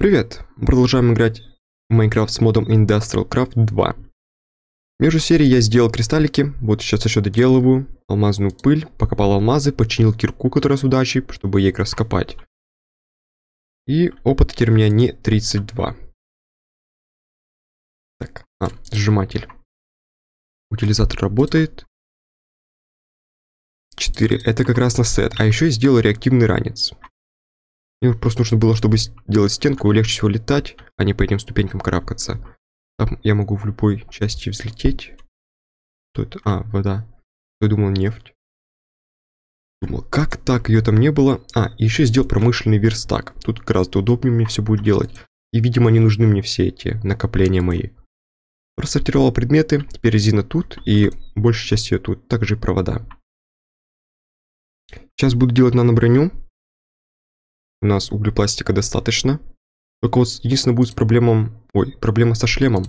Привет! Продолжаем играть в Minecraft с модом Industrial Craft 2. Между серией я сделал кристаллики, вот сейчас еще доделываю алмазную пыль, покопал алмазы, починил кирку, которая с удачей, чтобы ей раскопать. И опыт теперь у меня не 32. Так, а, сжиматель. Утилизатор работает. 4, это как раз на сет, а еще я сделал реактивный ранец. Им просто нужно было, чтобы сделать стенку, легче всего летать, а не по этим ступенькам карабкаться. Там я могу в любой части взлететь. Что это? А, вода. Я думал, нефть. Думал, как так? Ее там не было. А, и еще сделал промышленный верстак. Тут гораздо удобнее мне все будет делать. И, видимо, не нужны мне все эти накопления мои. Рассортировал предметы. Теперь резина тут и большая часть ее тут. Также и провода. Сейчас буду делать наноброню. У нас углепластика достаточно. Только вот единственное будет с проблемом, Ой, проблема со шлемом.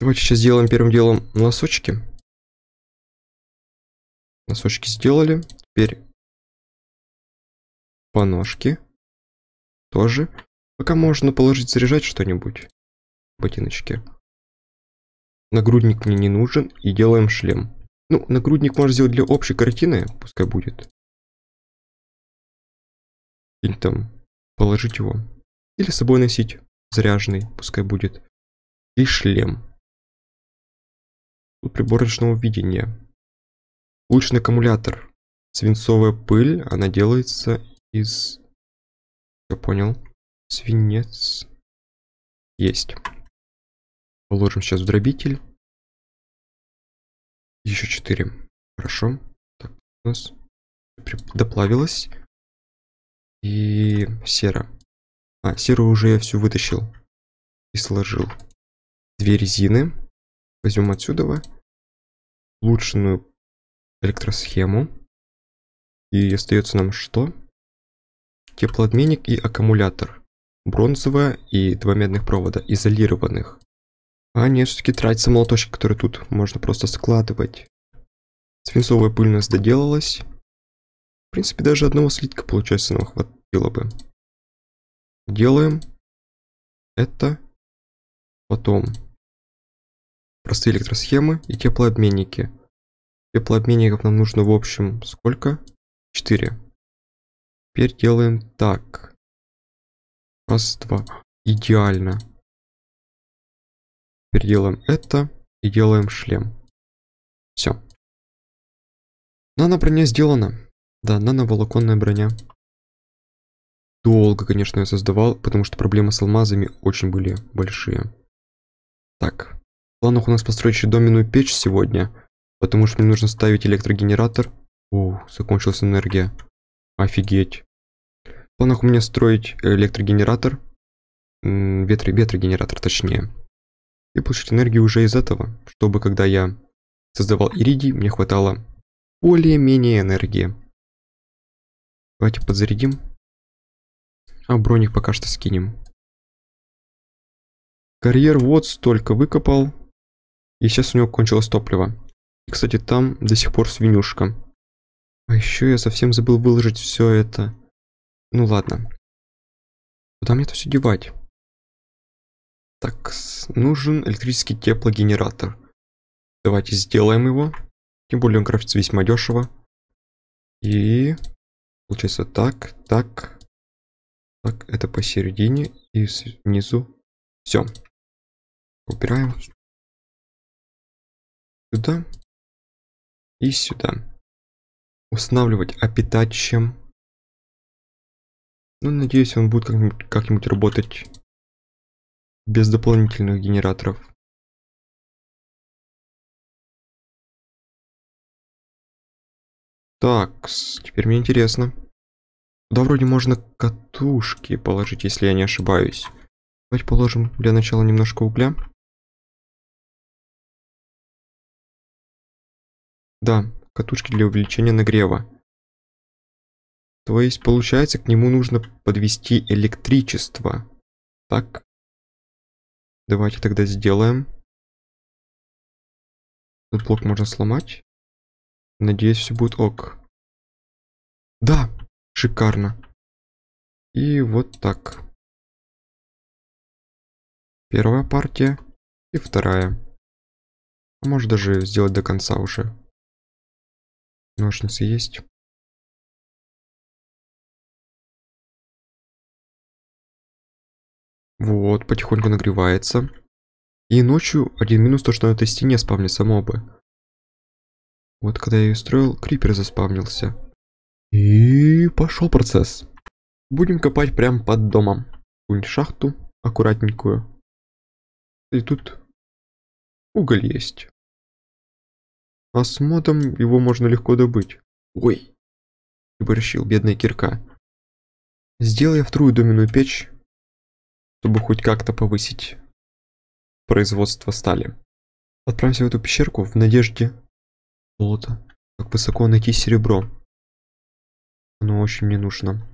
Давайте сейчас сделаем первым делом носочки. Носочки сделали. Теперь по ножке Тоже. Пока можно положить заряжать что-нибудь. Ботиночки. Нагрудник мне не нужен. И делаем шлем. Ну, нагрудник можно сделать для общей картины. Пускай будет. Или там положить его. Или с собой носить, заряженный, пускай будет. И шлем. Тут прибор ночного видения. лучный аккумулятор. Свинцовая пыль, она делается из... Я понял. Свинец. Есть. Положим сейчас в дробитель. Еще четыре Хорошо. Так, у нас доплавилось и сера. А, серу уже я всю вытащил и сложил. Две резины. Возьмем отсюда улучшенную электросхему. И остается нам что? Теплообменник и аккумулятор. Бронзовая и два медных провода, изолированных. А нет, все-таки тратится молоточек, который тут можно просто складывать. Свинцовая пыльность доделалась принципе, даже одного слитка, получается, нам хватило бы. Делаем это потом. Простые электросхемы и теплообменники. Теплообменников нам нужно в общем сколько? 4. Теперь делаем так. Раз, два. Идеально. Теперь делаем это и делаем шлем. Все. Нано броня сделана. Да, нановолоконная броня. Долго, конечно, я создавал, потому что проблемы с алмазами очень были большие. Так. В планах у нас построить еще доменную печь сегодня, потому что мне нужно ставить электрогенератор. О, закончилась энергия. Офигеть. В планах у меня строить электрогенератор. Ветры, ветрогенератор, точнее. И получить энергию уже из этого, чтобы когда я создавал иридий, мне хватало более-менее энергии. Давайте подзарядим. А броник пока что скинем. Карьер вот столько выкопал. И сейчас у него кончилось топливо. И, кстати, там до сих пор свинюшка. А еще я совсем забыл выложить все это. Ну ладно. Куда мне это все девать? Так, нужен электрический теплогенератор. Давайте сделаем его. Тем более он крафтится весьма дешево. И Получается так, так, так, это посередине и снизу. Все. Убираем. Сюда. И сюда. Устанавливать опитать чем. Ну, надеюсь, он будет как-нибудь как работать без дополнительных генераторов. Так, теперь мне интересно. Да, вроде можно катушки положить, если я не ошибаюсь. Давайте положим для начала немножко угля. Да, катушки для увеличения нагрева. То есть, получается, к нему нужно подвести электричество. Так. Давайте тогда сделаем. Этот блок можно сломать. Надеюсь, все будет ок. Да, шикарно. И вот так. Первая партия и вторая. А может даже сделать до конца уже. Ножницы есть. Вот, потихоньку нагревается. И ночью один минус то, что на этой стене спавнятся мобы. Вот когда я ее строил, крипер заспавнился. И пошел процесс. Будем копать прямо под домом. Какую-нибудь шахту аккуратненькую. И тут уголь есть. А с модом его можно легко добыть. Ой, борщил бедная кирка. Сделал вторую доменную печь, чтобы хоть как-то повысить производство стали. Отправимся в эту пещерку в надежде золото. Как высоко найти серебро? Оно очень мне нужно.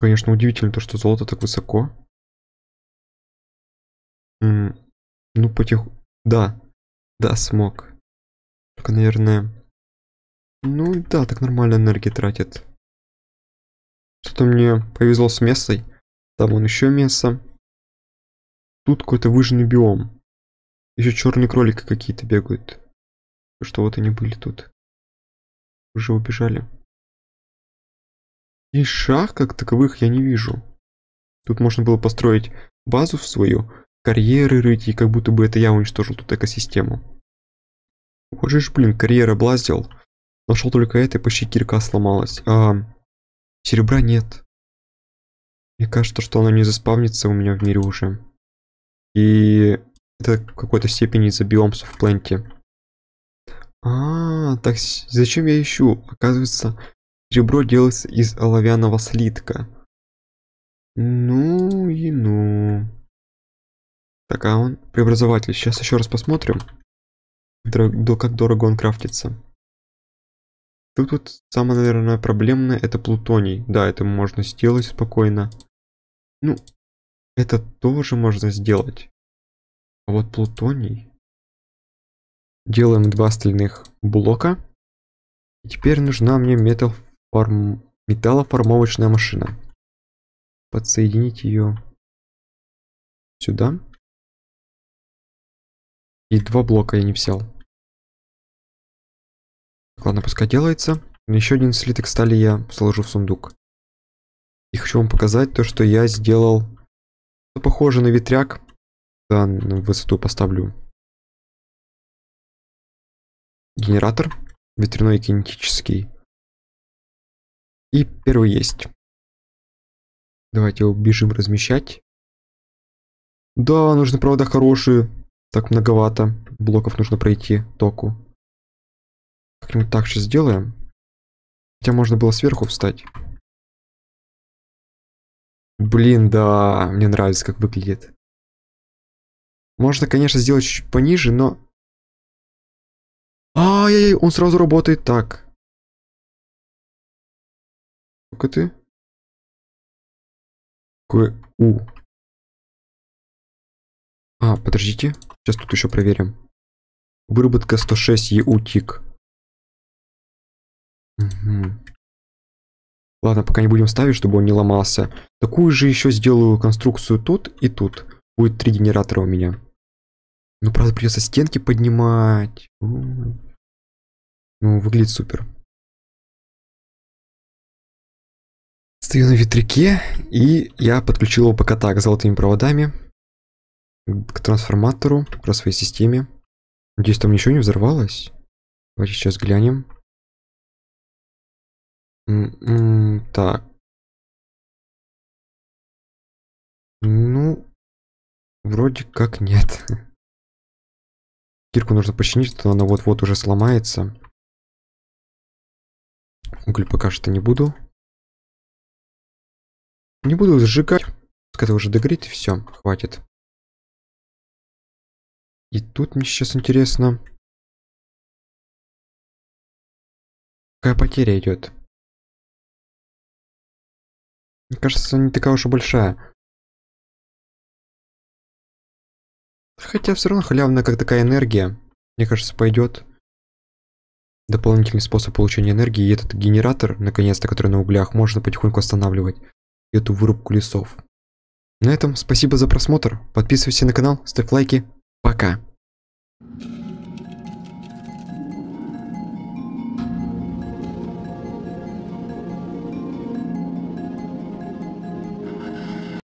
Конечно, удивительно то, что золото так высоко. М ну, потих. Да. Да, смог. Только, наверное... Ну, да, так нормально энергии тратит. Что-то мне повезло с местой. Там он еще мясо. Тут какой-то выжженный биом. Еще черные кролики какие-то бегают. Что вот они были тут. Уже убежали. И шах как таковых я не вижу. Тут можно было построить базу в свою, карьеры рыть, и как будто бы это я уничтожил тут экосистему. Хочешь, блин, карьер облазил. Нашел только это, и почти кирка сломалась. А, серебра нет. Мне кажется, что она не заспавнится у меня в мире уже. И это какой-то степени из-за биомсов в пленте. А, так зачем я ищу? Оказывается, ребро делается из оловянного слитка. Ну и ну. Так, а он преобразователь. Сейчас еще раз посмотрим, до как дорого он крафтится. Тут вот самое, наверное, проблемное это плутоний. Да, это можно сделать спокойно. Ну, это тоже можно сделать. А вот плутоний. Делаем два стальных блока. И теперь нужна мне металлоформ... металлоформовочная машина. Подсоединить ее сюда. И два блока я не взял. Так, ладно, пускай делается. Еще один слиток стали я сложу в сундук. И хочу вам показать то, что я сделал. похоже на ветряк, да, на высоту поставлю генератор ветряной кинетический. И первый есть. Давайте его бежим размещать. Да, нужны провода хорошие. Так многовато. Блоков нужно пройти току. Как-нибудь так сейчас сделаем. Хотя можно было сверху встать. Блин, да, мне нравится, как выглядит. Можно, конечно, сделать чуть пониже, но... Ай-яй-яй, он сразу работает так. Сколько ты? КУ. А, подождите. Сейчас тут еще проверим. Выработка 106 ЕУ ТИК. Угу. Ладно, пока не будем ставить, чтобы он не ломался. Такую же еще сделаю конструкцию тут и тут. Будет три генератора у меня. Ну, правда, придется стенки поднимать. Ну, выглядит супер. Стою на ветряке, и я подключил его пока так, золотыми проводами к трансформатору, к своей системе. Надеюсь, там ничего не взорвалось. Давайте сейчас глянем. М м-м, -м -м, так. Ну, вроде как нет. Кирку нужно починить, а то она вот-вот уже сломается. Уголь пока что не буду. Не буду сжигать. Пускай это уже догорит, и все, хватит. И тут мне сейчас интересно. Какая потеря идет? Мне кажется, не такая уж и большая. Хотя все равно халявная как такая энергия, мне кажется, пойдет. Дополнительный способ получения энергии, и этот генератор, наконец-то, который на углях, можно потихоньку останавливать. эту вырубку лесов. На этом спасибо за просмотр. Подписывайся на канал, ставь лайки. Пока.